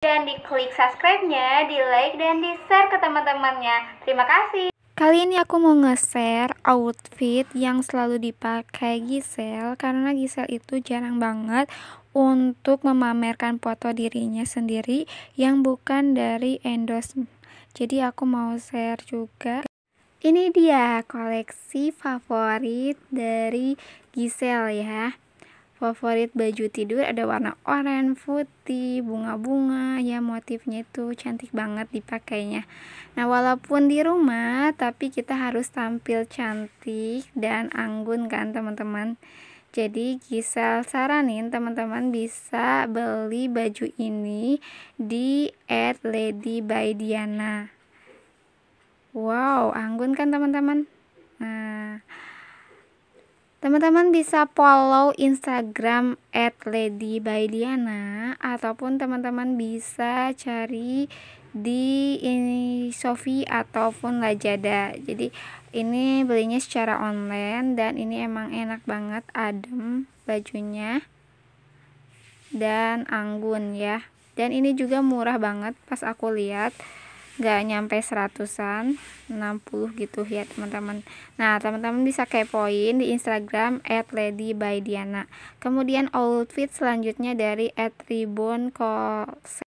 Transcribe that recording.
dan di klik subscribe-nya, di like dan di share ke teman-temannya. Terima kasih. Kali ini aku mau nge-share outfit yang selalu dipakai Giselle karena Giselle itu jarang banget untuk memamerkan foto dirinya sendiri yang bukan dari endorse. Jadi aku mau share juga. Ini dia koleksi favorit dari Giselle ya favorit baju tidur ada warna oranye putih bunga-bunga ya motifnya itu cantik banget dipakainya nah walaupun di rumah tapi kita harus tampil cantik dan anggun kan teman-teman jadi Gisel saranin teman-teman bisa beli baju ini di at Lady by Diana. Wow, anggun kan teman-teman? Teman-teman bisa follow Instagram @ladybydiana ataupun teman-teman bisa cari di ini Sofi ataupun Lajada. Jadi ini belinya secara online dan ini emang enak banget, adem bajunya. Dan anggun ya. Dan ini juga murah banget pas aku lihat nggak nyampe seratusan 60 gitu ya teman-teman nah teman-teman bisa kepoin di instagram at lady by diana kemudian outfit selanjutnya dari at ribbon